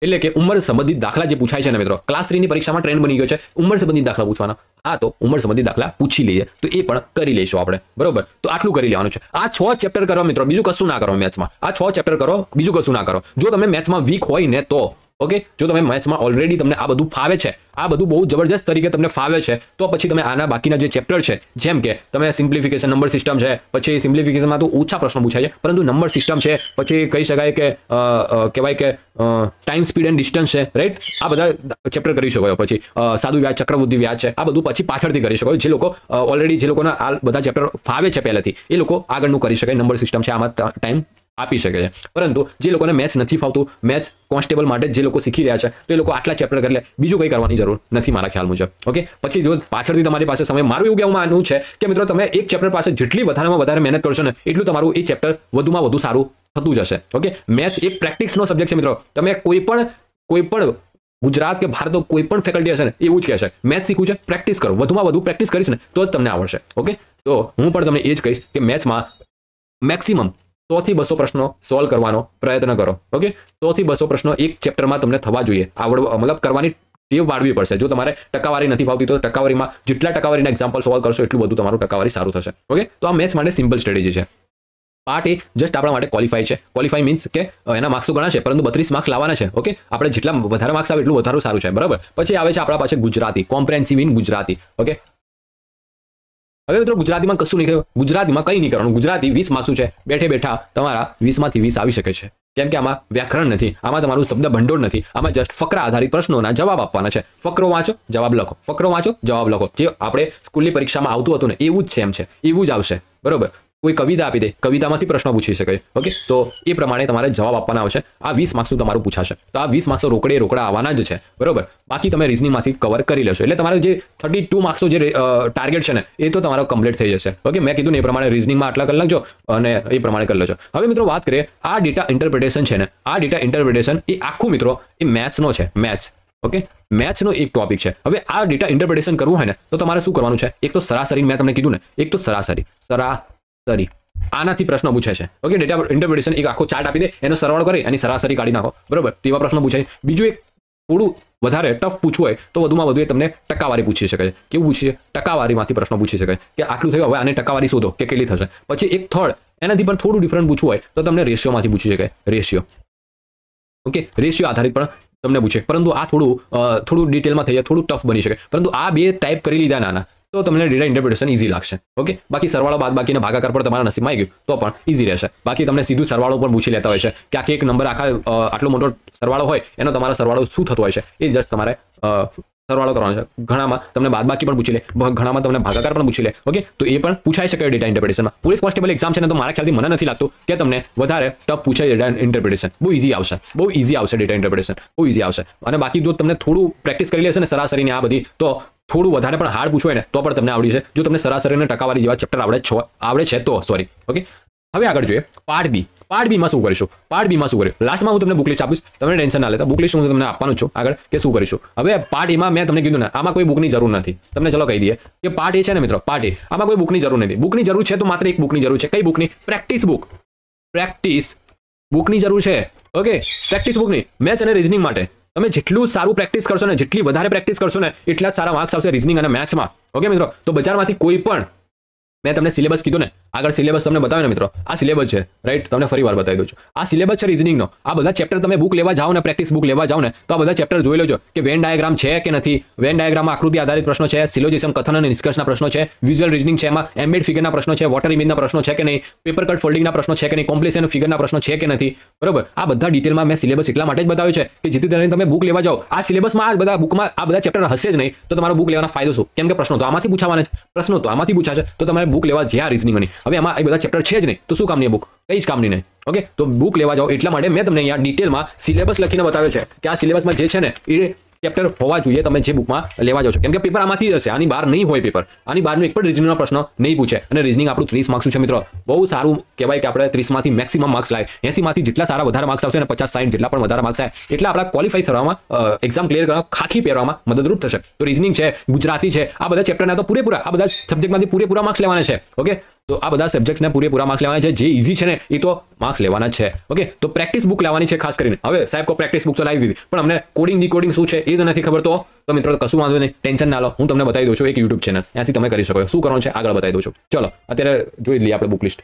એટલે કે ઉંમર સંબંધિત દાખલા જે પૂછાય છે ને મિત્રો ક્લાસ થ્રીની પરીક્ષામાં ટ્રેન્ડ બની ગયો છે ઉંમર સંબંધિત દાખલા પૂછવાના આ તો ઉંમર સંબંધી દાખલા પૂછી લઈએ તો એ પણ કરી લઈશું આપણે બરોબર તો આટલું કરી લેવાનું છે આ છ ચેપ્ટર કરવા મિત્રો બીજું કશું ના કરો મેથ્સમાં આ છ ચેપ્ટર કરો બીજું કશું ના કરો જો તમે મેથ્સમાં વીક હોય ને તો ओके जो तुम्हें मैथ्स में ऑलरेडी तुमने आबदु फावे छे आबदु बहुत जबरदस्त तरीके तुमने फावे छे तो પછી તમે આના બાકીના જે ચેપ્ટર છે જેમ કે તમે સિમ્પ્લિફિકેશન નંબર સિસ્ટમ છે પછી સિમ્પ્લિફિકેશનમાં તો ઊંચા પ્રશ્નો પૂછાય છે પરંતુ નંબર સિસ્ટમ છે પછી કહી શકાય કે કેવાય કે ટાઈમ સ્પીડ એન્ડ ડિસ્ટન્સ છે રાઈટ આ બધા ચેપ્ટર કરી શકો પછી સાદુ વ્યાજ चक्रवृद्धि વ્યાજ છે આ બધું પછી પાછળથી કરી શકો જે લોકો ઓલરેડી જે લોકોના આ બધા ચેપ્ટર फाવે છે પહેલાથી એ લોકો આગળનું કરી શકે નંબર સિસ્ટમ છે આ મત ટાઈમ આપી શકે છે પરંતુ જે લોકોને મેથ્સ નથી આવતું મેથ્સ કોન્સ્ટેબલ માટે જે લોકો શીખી રહ્યા છે તો એ લોકો આટલા ચેપ્ટર કરી લે બીજું કંઈ કરવાની જરૂર નથી મારા ખ્યાલ મુજબ ઓકે પછી જો પાછળથી તમારી પાસે સમય મારું એવું કે હું માનું છું કે મિત્રો તમે એક ચેપ્ટર પાસે જેટલી વધારેમાં વધારે મહેનત કરશો ને એટલું તમારું એ ચેપ્ટર વધુમાં વધુ સારું થતું જશે ઓકે મેથ્સ એક પ્રેક્ટિસનો સબ્જેક્ટ છે મિત્રો તમે કોઈ પણ કોઈ પણ ગુજરાત કે ભારત કોઈ પણ ફેકલ્ટી હશે એવું જ કહેશે મેથ્સ શીખું છે પ્રેક્ટિસ કરો વધુમાં વધુ પ્રેક્ટિસ કરીશ ને તો જ તમને આવડશે ઓકે તો હું પણ તમને એ જ કહીશ કે મેથ્સમાં મેક્સિમમ તો થી 200 પ્રશ્નો સોલ્વ કરવાનો પ્રયત્ન કરો ઓકે 10 થી 200 પ્રશ્નો એક ચેપ્ટરમાં તમને થવા જોઈએ આવડ મળ કરવાની ટેવ વાડવી પડશે જો તમારે ટકાવારી નથી આવતી તો ટકાવારીમાં જેટલા ટકાવારીના એક્ઝામ્પલ સોલ્વ કરશો એટલું બધું તમારું ટકાવારી સારું થશે ઓકે તો આ મેથ્સ માટે સિમ્પલ સ્ટ્રેટેજી છે પાર્ટ 1 જસ્ટ આપણને માટે ક્વોલિફાય છે ક્વોલિફાય મીન્સ કે એના માર્ક્સ તો ઘણા છે પરંતુ 32 માર્ક્સ લાવવાના છે ઓકે આપણે જેટલા વધારે માર્ક્સ આવે એટલું વધારે સારું છે બરાબર પછી આવે છે આપણા પાસે Gujarati comprehensive in Gujarati okay હવે મિત્રો ગુજરાતીમાં કશું નહીં કહ્યું ગુજરાતીમાં કંઈ નહીં કરવાનું ગુજરાતી વીસ માર્ક્સું છે બેઠે બેઠા તમારા વીસમાંથી વીસ આવી શકે છે કેમ કે આમાં વ્યાકરણ નથી આમાં તમારું શબ્દ ભંડોળ નથી આમાં જસ્ટ ફકરા આધારિત પ્રશ્નોના જવાબ આપવાના છે ફકરો વાંચો જવાબ લખો ફકરો વાંચો જવાબ લખો જે આપણે સ્કૂલની પરીક્ષામાં આવતું હતું ને એવું જ સેમ છે એવું જ આવશે બરોબર કવિ કવિતા આપી દે કવિતામાંથી પ્રશ્ન પૂછી શકાય ઓકે તો એ પ્રમાણે તમારે જવાબ આપવાનો આવશે આ 20 માર્ક્સનું તમારું પૂછાશે તો આ 20 માર્ક્સનો રોકડે રોકડા આવવાના જ છે બરોબર બાકી તમે રીઝનિંગમાંથી કવર કરી લેજો એટલે તમારો જે 32 માર્ક્સનો જે ટાર્ગેટ છે ને એ તો તમારો કમ્પ્લીટ થઈ જશે ઓકે મેં કીધું ને એ પ્રમાણે રીઝનિંગમાં આટલા કલાક જો અને એ પ્રમાણે કરી લેજો હવે મિત્રો વાત કરીએ આ ડેટા ઇન્ટરપ્રિટેશન છે ને આ ડેટા ઇન્ટરપ્રિટેશન એ આખું મિત્રો એ મેથ્સનો છે મેથ ઓકે મેથનો એક ટોપિક છે હવે આ ડેટા ઇન્ટરપ્રિટેશન કરવું હોય ને તો તમારે શું કરવાનું છે એક તો સરાસરી મેં તમને કીધું ને એક તો સરાસરી સરા સોરી આનાથી પ્રશ્ન પૂછાય છે ઓકે ડેટા ઇન્ટરપ્રિટેશન એક આખો ચાર્ટ આપી દે એનો સરવાળો કરી અને સરાસરી કાઢી નાખો બરોબર તેવા પ્રશ્નો પૂછાય બીજું એક થોડું વધારે ટફ પૂછવું હોય તો વધુમાં વધુ એ તમને ટકાવારી પૂછી શકે છે કેવું પૂછીએ ટકાવારીમાંથી પ્રશ્નો પૂછી શકે કે આટલું થયું હવે આને ટકાવારી શોધો કે કેટલી થશે પછી એક થર્ડ એનાથી પણ થોડું ડિફરન્ટ પૂછવું હોય તો તમને રેશિયોમાંથી પૂછી શકે રેશિયો ઓકે રેશિયો આધારિત પણ તમને પૂછે પરંતુ આ થોડું થોડું ડિટેલમાં થઈ જાય થોડું ટફ બની શકે પરંતુ આ બે ટાઈપ કરી લીધા નાના તો તમને ડેટા ઇન્ટરપ્રિટેશન ઈઝી લાગશે ઓકે બાકી સરવાળો બાદબાકી ને ભાગાકાર પર તમારો નસીબ માં આવી ગયો તો પણ ઈઝી રહેશે બાકી તમે સીધું સરવાળો પર પૂછી લેતા હોય છે કે આ કે એક નંબર આખા આટલો મોટો સરવાળો હોય એનો તમારો સરવાળો શું થતો હોય છે ઈ જસ્ટ તમારે સરવાળો કરવાનો છે ઘણામાં તમે બાદબાકી પણ પૂછી લે ઘણામાં તમે ભાગાકાર પણ પૂછી લે ઓકે તો એ પણ પૂછાઈ શકે ડેટા ઇન્ટરપ્રિટેશનમાં પોલીસ કોન્સ્ટેબલ एग्जाम છે ને તો મારા ખ્યાલથી મને નથી લાગતું કે તમને વધારે ટફ પૂછાઈ ડેટા ઇન્ટરપ્રિટેશન બહુ ઈઝી આવશે બહુ ઈઝી આવશે ડેટા ઇન્ટરપ્રિટેશન બહુ ઈઝી આવશે અને બાકી જો તમે થોડું પ્રેક્ટિસ કરી લે હશે ને સરાસરીને આ બધી તો થોડું વધારે પણ હાર પૂછો એને તો પણ તમને આવડી હશે જો તમે સરાસરેને ટકાવારી જેવા ચેપ્ટર આવડે છે આવડે છે તો સોરી ઓકે હવે આગળ જોઈએ પાર્ટ બી પાર્ટ બી માં શું કરીશું પાર્ટ બી માં શું કરીશું લાસ્ટમાં હું તમને બુકલેટ આપું છું તમને ટેન્શન ના લેતા બુકલિસ્ટ હું તમને આપવાનું છું આગળ કે શું કરીશું હવે પાર્ટ ઇ માં મેં તમને કીધું ને આમાં કોઈ બુકની જરૂર નથી તમે ચલો કહી દઈએ કે પાર્ટ એ છે ને મિત્રો પાર્ટ એ આમાં કોઈ બુકની જરૂર નથી બુકની જરૂર છે તો માત્ર એક બુકની જરૂર છે કઈ બુકની પ્રેક્ટિસ બુક પ્રેક્ટિસ બુકની જરૂર છે ઓકે પ્રેક્ટિસ બુકની मैथ्स અને રીઝનિંગ માટે તમે જેટલું સારું પ્રેક્ટિસ કરશો ને જેટલી વધારે પ્રેક્ટિસ કરશો ને એટલા જ સારા માર્ક્સ આવશે રીઝનિંગ અને મેથ્સમાં ઓકે મિત્રો તો બજારમાંથી કોઈ પણ મે તમને સિલેબસ કીધો ને આગર સિલેબસ તમને બતાવ્યો ને મિત્રો આ સિલેબસ છે રાઈટ તમને ફરીવાર બતાવી દઉં છું આ સિલેબસ છે રીઝનિંગ નો આ બધા ચેપ્ટર તમે બુક લેવા જાવ ને પ્રેક્ટિસ બુક લેવા જાવ ને તો આ બધા ચેપ્ટર જોઈ લોજો કે વેન ડાયાગ્રામ છે કે નથી વેન ડાયાગ્રામ આકૃતિ આધારિત પ્રશ્નો છે કે સિલોજિઝમ કથન અને નિષ્કર્ષના પ્રશ્નો છે વિઝ્યુઅલ રીઝનિંગ છે માં એમબેડ ફિગરના પ્રશ્નો છે વોટર ઇમેજના પ્રશ્નો છે કે નહીં પેપર કટ ફોલ્ડિંગના પ્રશ્નો છે કે નહીં કોમ્પ્લેક્સ એનો ફિગરના પ્રશ્નો છે કે નથી બરોબર આ બધા ડિટેલ માં મે સિલેબસ એટલા માટે જ બતાવ્યો છે કે જીત તમારે તમે બુક લેવા જાઓ આ સિલેબસ માં આ બધા બુક માં આ બધા ચેપ્ટર હશે જ નહીં તો તમારો બુક લેવાનો ફાયદો શું કેમ કે बुक लेवा जेहा रीजनिंग ની હવે આમાં આ બધા ચેપ્ટર છે જ ને તો શું કામની આ બુક કઈ જ કામની નહી ઓકે તો બુક લેવા જાઓ એટલા માટે મે તમને અહીંયા ડિટેલ માં સિલેબસ લખીને બતાવ્યો છે કે આ સિલેબસ માં જે છે ને એ ચેપ્ટર હોવા જોઈએ તમે જે બુકમાં લેવા જાવ છો કેમ કે પેપર આમાંથી જ હશે આની બાર નહીં હોય પેપર આની બાર નું એક પણ રિઝનલ પ્રશ્ન નહીં પૂછે અને રિઝનિંગ આપણો 30 માર્ક્સ નું છે મિત્રો બહુ સારું કહેવાય કે આપણે 30 માંથી મેક્સિમમ માર્ક્સ લાય 80 માંથી જેટલા સારા વધારે માર્ક્સ આવશે ને 50 60 જેટલા પણ વધારે માર્ક્સ આએ એટલે આપડા ક્વોલિફાઈ થવામાં एग्जाम ક્લિયર કરવામાં ખાખી પેરવામાં મદદરૂપ થશે તો રિઝનિંગ છે ગુજરાતી છે આ બધા ચેપ્ટર ના તો પૂરે પૂરા આ બધા સબ્જેક્ટમાંથી પૂરે પૂરા માર્ક્સ લેવાના છે ઓકે तो आ बदा सब्जेक्ट ने पूरे पूरा मार्क्स लेवा है जे इजी है ये तो मार्क्स लेवा है ओके तो प्रेक्टिस बुक लेवा है खास कर हम साहब को प्रेक्टिस बुक तो लाइव दीदी पर हमने कोडिंग डी कोडिंग शू है ये खबर तो तो मित्रों तो कसू बांधो नहीं टेंशन ना लो हूँ तुमने बताई दू एक यूट्यूब चेनल यहाँ तुम कर सको शू करो आग बताई दूसो चलो अत्य जो ली आप बुक लिस्ट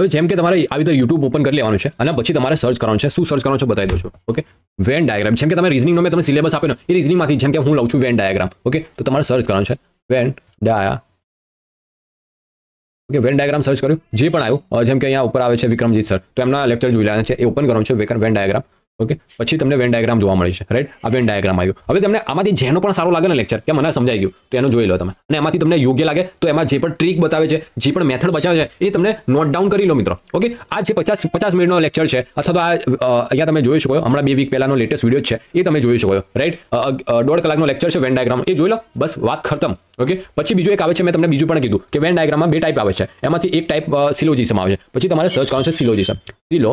हम जम के यूट्यूब ओपन कर लेवा है पीछे तेरे सर्च करो शू सर्च करो बताई दूसरे ओके वेन डायग्राम जम के तुम रीजनिंग में तुम सिलेबस आप रीजनिंग में जम के हूँ लू वेन डायग्राम ओके तो सर्च करो वेन डाया ઓકે વેન ડાયાગ્રામ સર્ચ કર્યું જે પણ આવ્યું જેમ કે અહીંયા ઉપર આવે છે વિક્રમજીત સર તો એમના લેક્ચર જોઈ રહ્યા છે એ ઓપન કરવાનું છે વેકન વેન ડાયાગ્રામ ओके પછી તમને વેન ડાયાગ્રામ જોવા મળી છે રાઈટ આ વેન ડાયાગ્રામ આવી ગયો હવે તમને આમાંથી જેનો પણ સારું લાગને લેક્ચર કે મને સમજાય ગયું તો એનો જોઈ લો તમે અને આમાંથી તમને યોગ્ય લાગે તો એમાં જે પણ ટ્રીક બતાવે છે જે પણ મેથડ બતાવે છે એ તમે નોટ ડાઉન કરી લો મિત્રો ઓકે આ છે 50 50 મિનિટનો લેક્ચર છે અથવા તો આ અહીંયા તમે જોઈ શકો છો આપણા 2 વીક પહેલાનો લેટેસ્ટ વિડિયો છે એ તમે જોઈ શકો છો રાઈટ 1.5 કલાકનો લેક્ચર છે વેન ડાયાગ્રામ એ જોઈ લો બસ વાત ખતમ ઓકે પછી બીજો એક આવે છે મે તમને બીજો પણ કીધું કે વેન ડાયાગ્રામ માં બે ટાઈપ આવે છે એમાંથી એક ટાઈપ સિલોજી સમ આવે છે પછી તમારે સર્ચ કોન્સે સિલોજી સમ જોઈ લો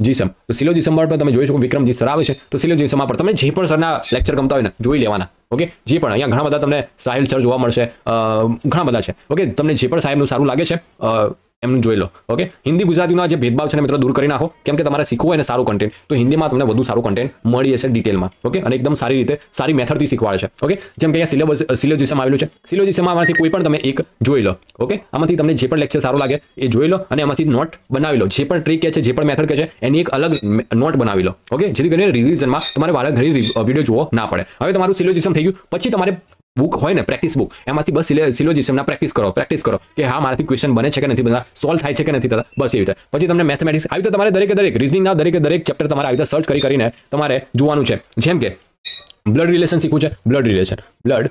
જીસમ તો સિલો જીસમ પર તમે જોઈ શકો વિક્રમજી સર આવે છે તો સિલો જીસમા પર તમે જે પણ સરના લેક્ચર ગમતા હોય ને જોઈ લેવાના ઓકે જે પણ અહીંયા ઘણા બધા તમને સાહિલ સર જોવા મળશે ઘણા બધા છે ઓકે તમને જે પણ સાહેબનું સારું લાગે છે એમનું જોઈ લો ઓકે હિન્દી ગુજરાતીનો આ જે ભેદભાવ છે ને મિત્રો દૂર કરી નાખો કેમ કે તમારે શીખવું એને સારું કન્ટેન્ટ તો હિન્દીમાં તમને વધુ સારું કન્ટેન્ટ મળી રહેશે ડીટેલમાં ઓકે અને एकदम સારી રીતે સારી મેથડથી શીખવાડશે ઓકે જેમ કે આ સિલેબસ સિલેજીસમ આવેલું છે સિલેજીસમમાંથી કોઈ પણ તમે એક જોઈ લો ઓકે આમાંથી તમને જે પણ લેક્ચર સારું લાગે એ જોઈ લો અને આમાંથી નોટ બનાવી લો જે પણ ટ્રીક છે જે પણ મેથડ છે એની એક અલગ નોટ બનાવી લો ઓકે જેથી જ્યારે રીવિઝન માં તમારે આખ ઘરે વિડિયો જોવો ના પડે હવે તમારું સિલેજીસમ થઈ ગયું પછી તમારે बुक હોય ને પ્રેક્ટિસ બુક એમાંથી બસ સિલોજીસમાં પ્રેક્ટિસ કરો પ્રેક્ટિસ કરો કે હા મારાથી ક્વેશ્ચન બને છે કે નથી બનવા સોલ્વ થાય છે કે નથી થતા બસ એ રીતે પછી તમને મેથેમેટિક્સ આવી તો તમારે દરેકે દરેક રીઝનિંગના દરેકે દરેક ચેપ્ટર તમારે આવી તો સર્ચ કરી કરીને તમારે જોવાનું છે જેમ કે બ્લડ રિલેશન શીખું છે blood relation blood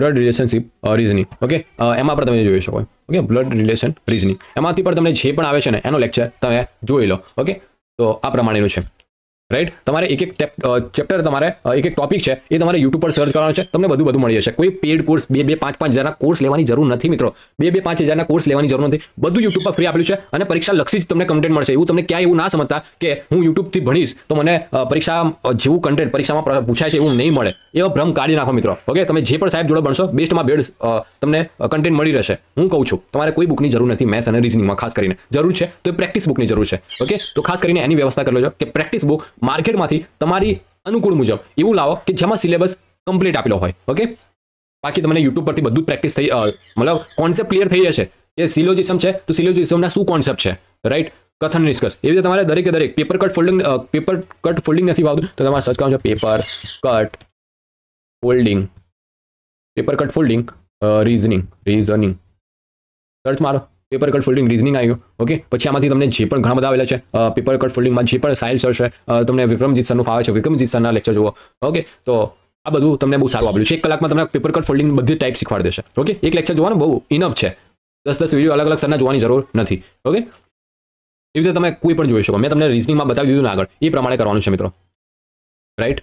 blood relationship ઓરિઝની ઓકે એમાં પર તમે જોઈ શકો ઓકે બ્લડ રિલેશન રીઝનિંગ એમાંથી પર તમને જે પણ આવે છે ને એનો લેક્ચર તમે જોઈ લો ઓકે તો આ પ્રમાણે નું છે રાઈટ તમારા એક એક ટેપ ચેપ્ટર તમારા એક એક ટોપિક છે એ તમારે YouTube પર સર્ચ કરવાનું છે તમને બધું બધું મળી જશે કોઈ પેડ કોર્સ 2 2 5 5000 ના કોર્સ લેવાની જરૂર નથી મિત્રો 2 2 5000 ના કોર્સ લેવાની જરૂર નથી બધું YouTube પર ફ્રી આપેલું છે અને પરીક્ષા લક્ષી જ તમને કન્ટેન્ટ મળશે એવું તમે ક્યાં એવું ના સમજોતા કે હું YouTube થી ભણઈશ તો મને પરીક્ષા જેવું કન્ટેન્ટ પરીક્ષામાં પૂછાય છે એવું નહીં મળે એવો ભ્રમ કાઢી નાખો મિત્રો ઓકે તમે જે પણ સાહેબ જોડો બનશો બેસ્ટમાં બેડ તમને કન્ટેન્ટ મળી રહેશે હું કહું છું તમારે કોઈ બુકની જરૂર નથી મેથ્સ અને રીઝનિંગમાં ખાસ કરીને જરૂર છે તો પ્રેક્ટિસ બુકની જરૂર છે ઓકે તો ખાસ કરીને એની વ્યવસ્થા કરી લોજો કે પ્રેક્ટિસ બુક માર્કેટમાંથી તમારી અનુકૂળ મુજબ એવું લાવો કે જેમાં સિલેબસ કમ્પ્લીટ આપેલો હોય ઓકે બાકી તમને યુટ્યુબ પરથી બધું જ પ્રેક્ટિસ થઈ મતલબ કોન્સેપ્ટ ક્લિયર થઈ જશે કે સિલોજિઝમ છે તો સિલોજિઝમના શું કોન્સેપ્ટ છે રાઈટ કથન નિષ્કર્ષ એવી રીતે તમારે દરેકે દરેક paper cut folding paper cut folding નથી ભાવતું તો તમારે સર્ચ કરવાનું છે paper cut folding paper cut folding reasoning reasoning search મારો पेपर कट फोल्डिंग रीजनिंग आई हो ओके पछ्यामाती तुमने जे पण ઘણ બધ આવેલ છે પેપર કટ ફોલ્ડિંગ માં જે પણ સાયલ સર છે તમે વિક્રમજી સર નો પાવે છો વિક્રમજી સર ના લેક્ચર જોવો ઓકે તો આ બધું તમે બહુ સારું આપેલું છે 1 કલાક માં તમને પેપર કટ ફોલ્ડિંગ ની બધી ટાઈપ શીખવાડી દેશે ઓકે એક લેક્ચર જોવાનું બહુ ઇનફ છે 10 10 વિડીયો અલગ અલગ સર ના જોવાની જરૂર નથી ઓકે ઇવતે તમે કોઈ પણ જોઈ શકો મે તમને રીઝનિંગ માં બતાવી દીધું ના આગળ એ પ્રમાણે કરવાનું છે મિત્રો રાઈટ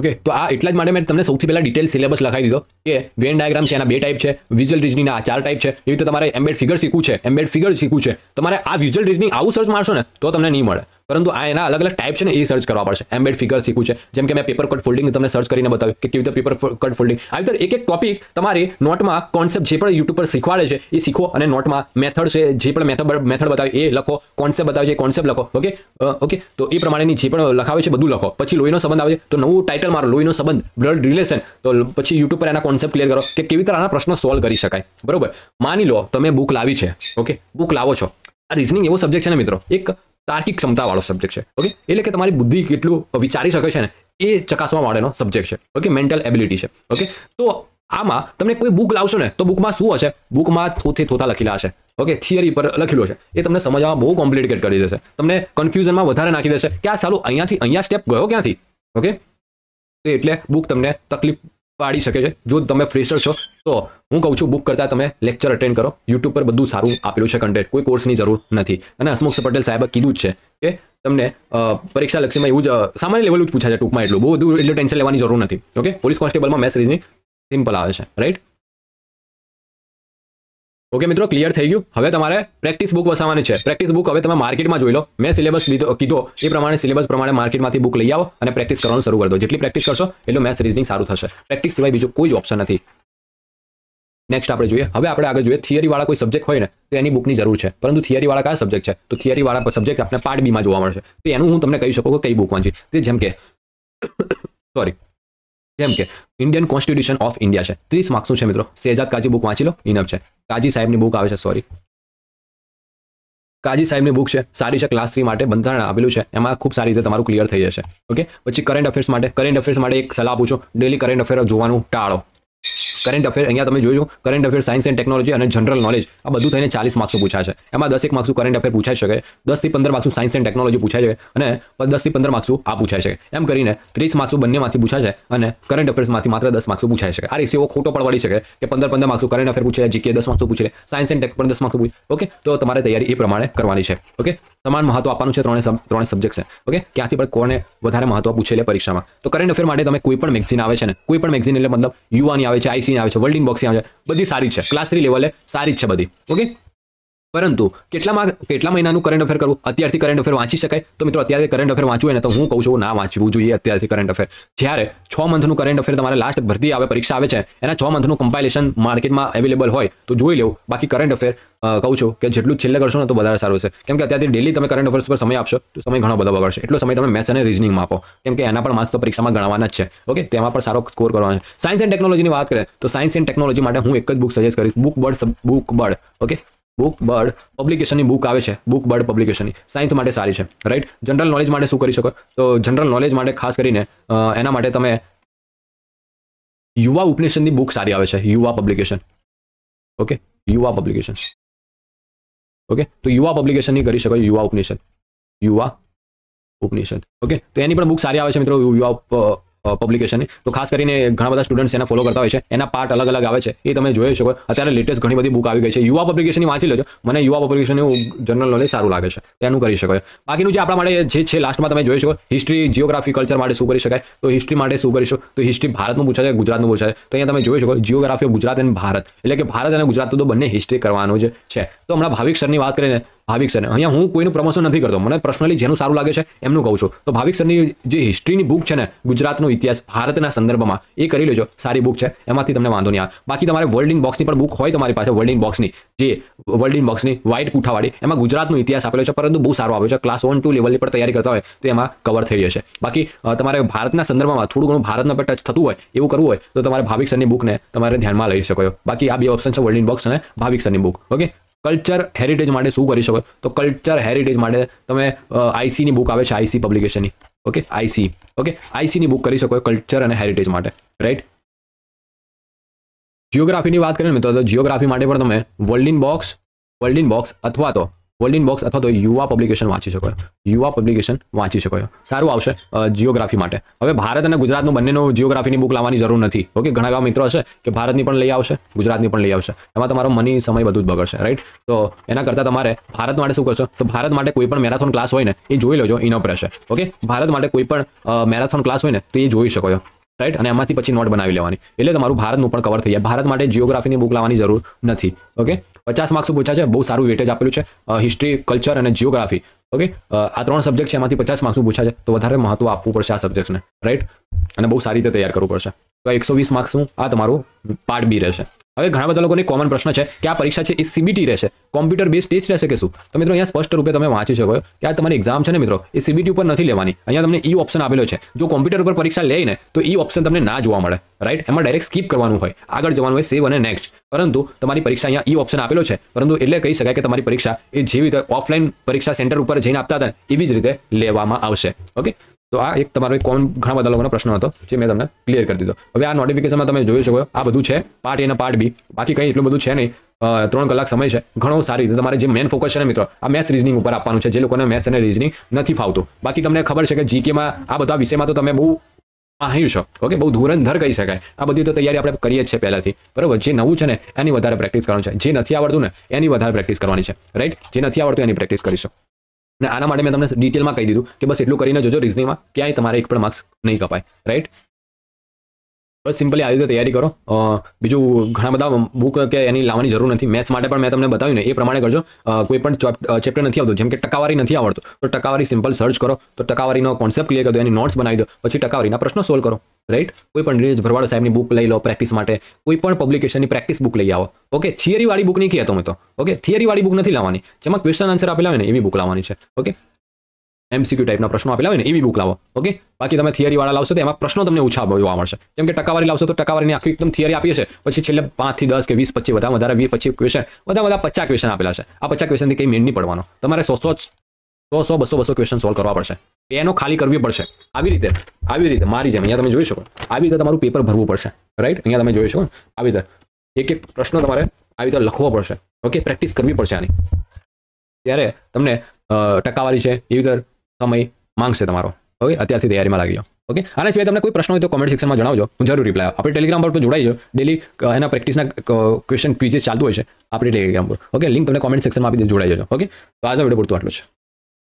ઓકે તો આ એટલા જ માટે મેં તમને સૌથી પહેલાં ડિટેલ સિલેબસ લખાવી દીધો કે વેન ડાયાગ્રામ છે એના બે ટાઈપ છે વિઝ્યુઅલ આ ચાર ટાઈપ છે એવી રીતે તમારે એમ્બેડ ફિગર શીખવું છે એમ્બેડ ફિગર શીખવું છે તમારે આ વિઝ્યુઅલ રિઝનિંગ આવું સર્ચ મારશો ને તો તમને નહીં મળે પરંતુ આ એના અલગ અલગ ટાઈપ છે ને એ સર્ચ કરવા પડશે એમ્બેડ ફિગર શીખવું છે જેમ કે મેં પેપર કટ ફોલ્ડિંગ તમને સર્ચ કરીને બતાવ્યું કે કેવી રીતે પેપર કટ ફોલ્ડિંગ આવી રીતે એક એક ટોપિક તમારે નોટમાં કોન્સેપ્ટ જે પણ યુટ્યુબ પર શીખવાડે છે એ શીખો અને નોટમાં મેથડ છે જે પણ મેથડ મેથડ બતાવે એ લખો કોન્સેપ્ટ બતાવે છે કોન્સેપ્ટ લખો ઓકે ઓકે તો એ પ્રમાણેની જે પણ લખાવે છે બધું લખો પછી લોહીનો સંબંધ આવે છે તો નવું ટાઇટલ મારો લોહીનો સંબંધ બ્લડ રિલેશન તો પછી યુટ્યુબ પર એના કોન્સેપ્ટ ક્લિયર કરો કે કેવી રીતે આના પ્રશ્નો સોલ્વ કરી શકાય બરોબર માની લો તમે બુક લાવી છે ઓકે બુક લાવો છો આ રિઝનિંગ એવો સબ્જેક્ટ છે ને મિત્રો એક તાર્કિક ક્ષમતા વાળો સબ્જેક્ટ છે ઓકે એટલે કે તમારી બુદ્ધિ કેટલું વિચારી શકે છે ને એ ચકાસવા માટેનો સબ્જેક્ટ છે ઓકે મેન્ટલ એબિલિટી છે ઓકે તો આમાં તમે કોઈ બુક લાવશો ને તો બુકમાં શું હશે બુકમાં થૂથે થૂતા લખેલા હશે ઓકે થિયરી પર લખેલા હશે એ તમને સમજવામાં બહુ કોમ્પ્લીકેટેડ કરી દેશે તમને કન્ફ્યુઝન માં વધારે નાખી દેશે કે આ સાલું અહીંયાથી અહીંયા સ્ટેપ ગયો ક્યાંથી ઓકે એટલે બુક તમને તકલીફ પાડી શકે છે જો તમે ફ્રેશર છો તો હું કહું છું બુક કરતા તમે લેક્ચર અટેન્ડ કરો યુટ્યુબ પર બધું સારું આપેલું છે કન્ટેન્ટ કોઈ કોર્સની જરૂર નથી અને હસમુખ પટેલ સાહેબે કીધું જ છે કે તમને પરીક્ષા લક્ષીમાં એવું જ સામાન્ય લેવલ જ પૂછાય છે ટૂંકમાં એટલું બહુ બધું એટલું ટેન્શન લેવાની જરૂર નથી ઓકે પોલીસ કોન્સ્ટેબલમાં મેસેજની સિમ્પલ આવે છે રાઈટ ओके मित्रों क्लियर થઈ ગયું હવે તમારે પ્રેક્ટિસ બુક વસાવવાની છે પ્રેક્ટિસ બુક હવે તમે માર્કેટમાં જોઈ લો મે સિલેબસ લીધો કીધો એ પ્રમાણે સિલેબસ પ્રમાણે માર્કેટમાંથી બુક લઈ આવો અને પ્રેક્ટિસ કરવાનું શરૂ કરી દો જેટલી પ્રેક્ટિસ કરશો એટલો મેથ્સ રીઝનિંગ સારું થશે પ્રેક્ટિસ સિવાય બીજો કોઈ ઓપ્શન નથી નેક્સ્ટ આપણે જોઈએ હવે આપણે આગળ જોઈએ થિયરી વાળા કોઈ સબ્જેક્ટ હોય ને તો એની બુકની જરૂર છે પરંતુ થિયરી વાળા કયા સબ્જેક્ટ છે તો થિયરી વાળા સબ્જેક્ટ આપણે પાઠ્યબીમાં જોવાનું છે તો એનું હું તમને કહી શકું કે કઈ બુક વાંચી તે જેમ કે સોરી જેમ કે ઇન્ડિયન કોન્સ્ટિટ્યુશન ઓફ ઇન્ડિયા છે ત્રીસ માર્ક્સનું છે મિત્રો શેજાદ કાજી બુક વાંચી લો ઇનફ છે કાજી સાહેબની બુક આવે છે સોરી કાજી સાહેબની બુક છે સારી છે ક્લાસ થ્રી માટે બંધારણ આપેલું છે એમાં ખૂબ સારી રીતે તમારું ક્લિયર થઈ જશે ઓકે પછી કરંટ અફેર્સ માટે કરંટ અફેર્સ માટે એક સલાહ આપું ડેલી કરંટ અફેર જોવાનું ટાળો કરન્ટ અફેર્સ અહીંયા તમે જોજો current affairs science and technology અને જનરલ નોલેજ આ બધું થઈને 40 માર્ક્સથી પૂછાય છે એમાં 10 એક માર્ક્સથી કરન્ટ અફેર્સ પૂછાઈ શકે 10 થી 15 માર્ક્સથી સાયન્સ એન્ડ ટેકનોલોજી પૂછાઈ જાય અને 15 થી 15 માર્ક્સથી આ પૂછાઈ શકે એમ કરીને 30 માર્ક્સું બંનેમાંથી પૂછાય છે અને કરન્ટ અફેર્સમાંથી માત્ર 10 માર્ક્સથી પૂછાઈ શકે આ રીસેવો ખોટો પડવાડી શકે કે 15 15 માર્ક્સથી કરન્ટ અફેર્સ પૂછે અને જીકે 10 માંથી પૂછે સાયન્સ એન્ડ ટેક 15 માર્ક્સથી પૂછે ઓકે તો તમારે તૈયારી એ પ્રમાણે કરવાની છે ઓકે સમાન મહત્વ આપવાનું છે ત્રણે ત્રણ સબ્જેક્ટ છે ઓકે ક્યાંથી પડે કોને વધારે મહત્વ પૂછે લે પરીક્ષામાં તો કરન્ટ અફેર માટે તમે કોઈ પણ મેગે આવે છે આઈસીને આવે છે વર્લ્ડ ઇનબોક્સિંગ આવે છે બધી સારી છે ક્લાસ થ્રી લેવલે સારી જ છે બધી ઓકે પરંતુ કેટલા કેટલા મહિનાનું કરંટ અફેર કરું અત્યારથી કરંટ અફેર વાંચી શકાય તો મિત્રો અત્યારથી કરંટ અફેર વાંચું એના તો હું કહું છું ના વાંચવું જોઈએ અત્યારથી કરંટ અફેર જ્યારે 6 મહિનાનું કરંટ અફેર તમારે લાસ્ટ ભરતી આવે પરીક્ષા આવે છે એના 6 મહિનાનું કમ્પાઈલેશન માર્કેટમાં अवेलेबल હોય તો જોઈ લેઓ બાકી કરંટ અફેર કહું છું કે જેટલું છેલ્લે કરશો ને તો બધારે સારું છે કેમ કે અત્યારથી ডেইলি તમે કરંટ અફેર્સ પર સમય આપશો તો સમય ઘણો બધો બગડશે એટલો સમય તમે મેથ્સ અને રીઝનિંગમાં આપો કેમ કે એના પર માર્ક્સ તો પરીક્ષામાં ગણવાના જ છે ઓકે તે માં પર સારો સ્કોર કરવાનો છે સાયન્સ એન્ડ ટેકનોલોજીની વાત કરે તો સાયન્સ એન્ડ ટેકનોલોજી માટે હું એક જ બુક સજેસ્ટ કરી book bud book bud okay book bird પબ્લિકેશનની બુક આવે છે બુક બર્ડ પબ્લિકેશનની સાયન્સ માટે સારી છે રાઈટ જનરલ નોલેજ માટે શું કરી શકો તો જનરલ નોલેજ માટે ખાસ કરીને એના માટે તમે યુવા ઉપનિષદની બુક સારી આવે છે Yuva publication okay Yuva publication okay તો યુવા પબ્લિકેશનની કરી શકો યુવા ઉપનિષદ યુવા ઉપનિષદ ઓકે તો એની પણ બુક સારી આવે છે મિત્રો યુવા પબ્લિકેશન ની તો ખાસ કરીને ઘણા બધા સ્ટુડન્ટ્સ એના ફોલો કરતા હોય છે એના પાર્ટ અલગ અલગ આવે છે એ તમે જોઈ શકો અત્યારે લેટેસ્ટ ઘણી બધી બુક આવી ગઈ છે યુવા પબ્લિકેશન ની વાંચી લેજો મને યુવા પબ્લિકેશન એ જ જનરલ નોલેજ સારું લાગે છે તે આનું કરી શકો બાકી નું જે આપડા માટે જે છે લાસ્ટમાં તમે જોઈ શકો હિસ્ટરી જીયોગ્રાફી カル ચર માટે શું કરી શકાય તો હિસ્ટરી માટે શું કરીશું તો હિસ્ટરી ભારત માં પૂછાય ગુજરાત માં પૂછાય તો અહીંયા તમે જોઈ શકો જીયોગ્રાફી ગુજરાત અને ભારત એટલે કે ભારત અને ગુજરાત તો બંને હિસ્ટરી કરવાનો જ છે તો આપણા ભાવીક સર ની વાત કરીને ભાવિક સરને અહીંયા હું કોઈનું પ્રમોશન નથી કરતો મને પર્સનલી જેનું સારું લાગે છે એમનું કહું છું તો ભાવિક સરની જે હિસ્ટ્રીની બુક છે ને ગુજરાતનો ઇતિહાસ ભારતના સંદર્ભમાં એ કરી લેજો સારી બુક છે એમાંથી તમને વાંધો નહીં આવે બાકી તમારે વર્લ્ડ ઇન બોક્સની પણ બુક હોય તમારી પાસે વર્લ્ડ ઇન બોક્સની જે વર્લ્ડ ઇન બોક્સની વ્હાઇટ પૂઠાવાળી એમાં ગુજરાતનો ઇતિહાસ આપેલો છે પરંતુ બહુ સારો આવ્યો છે ક્લાસ વન ટુ લેવલની પર તૈયારી કરતા હોય તો એમાં કવર થઈ જશે બાકી તમારે ભારતના સંદર્ભમાં થોડું ઘણું ભારતના પર ટચ થતું હોય એવું કરવું હોય તો તમારે ભાવિક સરની બુકને તમારે ધ્યાનમાં લઈ શકો બાકી આ બે ઓપ્શન છે વર્લ્ડ ઇન બોક્સ અને ભાવિક સરની બુક ઓકે કલ્ચર હેરિટેજ માટે શું કરી શકો તો કલ્ચર હેરિટેજ માટે તમે આઈસીની બુક આવે છે આઈસી પબ્લિકેશનની ઓકે આઈસી ઓકે આઈસીની બુક કરી શકો કલ્ચર અને હેરિટેજ માટે રાઈટ જિયોગ્રાફીની વાત કરીએ ને મિત્રો તો જિયોગ્રાફી માટે પણ તમે world in box world in box અથવા તો વર્લ્ડ ઇન બોક્સ અથવા તો યુવા પબ્લિકેશન વાંચી શકો યુવા પબ્લિકેશન વાંચી શકો સારું આવશે જીઓગ્રાફી માટે હવે ભારત અને ગુજરાતનું બંનેનો જીઓગ્રાફીની બુક લાવવાની જરૂર નથી ઓકે ઘણા એવા મિત્રો હશે કે ભારતની પણ લઈ આવશે ગુજરાતની પણ લઈ આવશે એમાં તમારો મની સમય બધું જ બગડશે રાઈટ તો એના કરતાં તમારે ભારત માટે શું કરશો તો ભારત માટે કોઈ પણ મેરાથોન ક્લાસ હોય ને એ જોઈ લેજો ઇનફ રહેશે ઓકે ભારત માટે કોઈ પણ મેરાથોન ક્લાસ હોય ને તો એ જોઈ શકો રાઈટ અને એમાંથી પછી નોટ બનાવી લેવાની એટલે તમારું ભારતનું પણ કવર થઈ જાય ભારત માટે જીઓગ્રાફીની બુક લાવવાની જરૂર નથી ઓકે પચાસ માર્ક્સ પૂછ્યા છે બહુ સારું વેટેજ આપેલું છે હિસ્ટ્રી કલ્ચર અને જીઓગ્રાફી ઓકે આ ત્રણ સબ્જેક્ટ છે એમાંથી પચાસ માર્ક્સનું પૂછ્યા છે તો વધારે મહત્વ આપવું પડશે આ સબ્જેક્ટને રાઈટ અને બહુ સારી રીતે તૈયાર કરવું પડશે તો એકસો વીસ માર્ક્સનું આ તમારું પાર્ટ બી રહેશે અરે ઘણા બધા લોકોને કોમન પ્રશ્ન છે કે આ પરીક્ષા છે ઈ સીબીટી રહેશે કમ્પ્યુટર બેસ્ટ ટેસ્ટ રહેશે કે શું તો મિત્રો અહીંયા સ્પષ્ટ રૂપે તમે વાંચી શકો કે આ તમારો એક્ઝામ છે ને મિત્રો ઈ સીબીટી ઉપર નથી લેવાની અહીંયા તમને ઈ ઓપ્શન આપેલા છે જો કમ્પ્યુટર ઉપર પરીક્ષા લેઈને તો ઈ ઓપ્શન તમને ના જોવામાં મળે રાઈટ એમાં ડાયરેક્ટ સ્કીપ કરવાનું હોય આગળ જવાનું હોય સેવ અને નેક્સ્ટ પરંતુ તમારી પરીક્ષા અહીંયા ઈ ઓપ્શન આપેલા છે પરંતુ એટલે કહી શકાય કે તમારી પરીક્ષા ઈ જીવી રીતે ઓફલાઈન પરીક્ષા સેન્ટર ઉપર જઈને આવતા થઈ ઈવી જ રીતે લેવામાં આવશે ઓકે તો આ એક તમારા કોમ ઘણા બધા લોકોનો પ્રશ્ન હતો જે મેં તમને ક્લિયર કરી દીધો હવે આ નોટિફિકેશન માં તમે જોઈ શકો છો આ બધું છે પાર્ટ એ ને પાર્ટ બી બાકી કંઈ એટલું બધું છે નહીં 3 કલાક સમય છે ઘણો સારી રીતે તમારું જે મેઈન ફોકસ છે ને મિત્રો આ મેથ્સ રીઝનિંગ ઉપર આપવાનું છે જે લોકોને મેથ્સ અને રીઝનિંગ નથી આવડતું બાકી તમને ખબર છે કે જીકે માં આ બધા વિષયમાં તો તમે બહુ માહિર છો ઓકે બહુ ધુરંધર કહી શકાય આ બધું તો તૈયારી આપણે કરીએ જ છે પહેલાથી બરોબર છે નવું છે ને એની વધારે પ્રેક્ટિસ કરવાનું છે જે નથી આવડતું ને એની વધારે પ્રેક્ટિસ કરવાની છે રાઈટ જે નથી આવડતું એની પ્રેક્ટિસ કરીજો ને આના માટે મેં તમને ડિટેલમાં કહી દીધું કે બસ એટલું કરીને જોજો રિઝનિંગમાં ક્યાંય તમારે એક પણ માર્ક્સ નહીં કપાય રાઈટ બસ સિમ્પલી આવી રીતે તૈયારી કરો બીજું ઘણા બધા બુક કે એની લાવવાની જરૂર નથી મેથ્સ માટે પણ મેં તમને બતાવ્યું ને એ પ્રમાણે કરજો કોઈ પણ ચેપ્ટર નથી આવતું જેમ કે ટકાવારી નથી આવડતું તો ટકાવારી સિમ્પલ સર્ચ કરો તો ટકાવારીનો કોન્સેપ્ટ ક્લિયર કરો એની નોટ્સ બનાવી દો પછી ટકાવારીના પ્રશ્નો સોલ્વ કરો રાઈટ કોઈ પણ રીજ ભરવાડ સાહેબની બુક લઈ લો પ્રેક્ટિસ માટે કોઈ પણ પબ્લિકેશનની પ્રેક્ટિસ બુક લઈ આવો ઓકે થિયરીવાળી બુક નહીં કહેતો મેં તો ઓકે થિયરીવાળી બુક નથી લાવવાની જેમાં ક્વેશ્ચન આન્સર આપેલા હોય ને એવી બુક લાવવાની છે ઓકે એમસીક્યુ ટાઈપના પ્રશ્નો આપેલા હોય ને એવી બુક લાવો ઓકે બાકી તમે થિયરીવાળા લાવશો તો એમાં પ્રશ્નો તમને ઓછા જોવા મળશે જેમ કે ટકાવારી લાવશો તો ટકાવારીની આખી એકદમ થિયરી આપીએ છે પછી છેલ્લે પાંચથી દસ કે વીસ પચીસ બધા વધારે વીસ પચીસ ક્વેશ્ચન બધા બધા પચાસ ક્વેશ્ચન આપેલા છે આ પચાસ ક્વેશ્ચનથી કંઈ મેન નહીં પડવાનો તમારે સો સો સો સો બસો બસો ક્વેશ્ચન સોલ્વ કરવા પડશે એનો ખાલી કરવી પડશે આવી રીતે આવી રીતે મારી જેમ અહીંયા તમે જોઈ શકો આવી રીતે તમારું પેપર ભરવું પડશે રાઈટ અહીંયા તમે જોઈ શકો આવી રીતે એક એક પ્રશ્ન તમારે આવી રીતે લખવો પડશે ઓકે પ્રેક્ટિસ કરવી પડશે આની ત્યારે તમને ટકાવારી છે એવી રીતે સમય માંગશે તમારો ઓકે અત્યારથી તૈયારીમાં લાગી જાઓ ઓકે આના સિવાય તમને કોઈ પ્રશ્ન હોય તો કોમેન્ટ સેક્શનમાં જણાવજો હું જરૂર રિપ્લાય આપણે ટેલિગ્રામ પર જોડાઈ જાઓ ડેલી એના પ્રેક્ટિસના ક્વેશ્ચન ક્વિઝે ચાલતું હોય છે આપણે ટેલિગ્રામ પર ઓકે લિંક તમને કોમેન્ટ સેક્શનમાં આપી દે જોડાઈ જજો ઓકે તો આજે વિડીયો પૂરતું આટલું છે